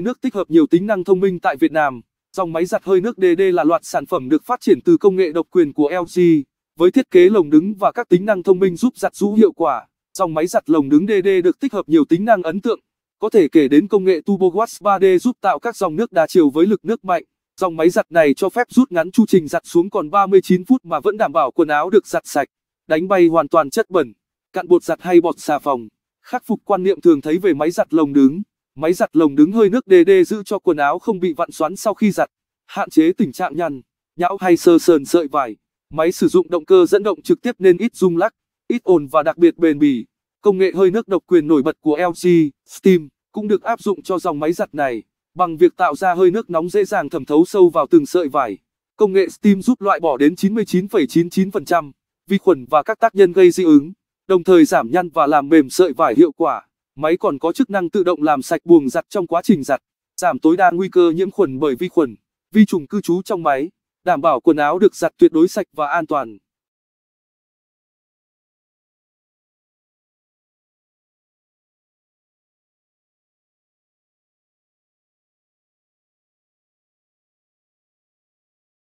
Nước tích hợp nhiều tính năng thông minh tại Việt Nam, dòng máy giặt hơi nước DD là loạt sản phẩm được phát triển từ công nghệ độc quyền của LG, với thiết kế lồng đứng và các tính năng thông minh giúp giặt rũ hiệu quả. Dòng máy giặt lồng đứng DD được tích hợp nhiều tính năng ấn tượng, có thể kể đến công nghệ Turbo Wash 3D giúp tạo các dòng nước đa chiều với lực nước mạnh. Dòng máy giặt này cho phép rút ngắn chu trình giặt xuống còn 39 phút mà vẫn đảm bảo quần áo được giặt sạch, đánh bay hoàn toàn chất bẩn, cặn bột giặt hay bọt xà phòng. Khắc phục quan niệm thường thấy về máy giặt lồng đứng Máy giặt lồng đứng hơi nước đê đê giữ cho quần áo không bị vặn xoắn sau khi giặt, hạn chế tình trạng nhăn, nhão hay sơ sờn sợi vải. Máy sử dụng động cơ dẫn động trực tiếp nên ít rung lắc, ít ồn và đặc biệt bền bỉ. Công nghệ hơi nước độc quyền nổi bật của LG, Steam cũng được áp dụng cho dòng máy giặt này, bằng việc tạo ra hơi nước nóng dễ dàng thẩm thấu sâu vào từng sợi vải. Công nghệ Steam giúp loại bỏ đến 99,99% vi khuẩn và các tác nhân gây dị ứng, đồng thời giảm nhăn và làm mềm sợi vải hiệu quả. Máy còn có chức năng tự động làm sạch buồng giặt trong quá trình giặt, giảm tối đa nguy cơ nhiễm khuẩn bởi vi khuẩn, vi trùng cư trú trong máy, đảm bảo quần áo được giặt tuyệt đối sạch và an toàn.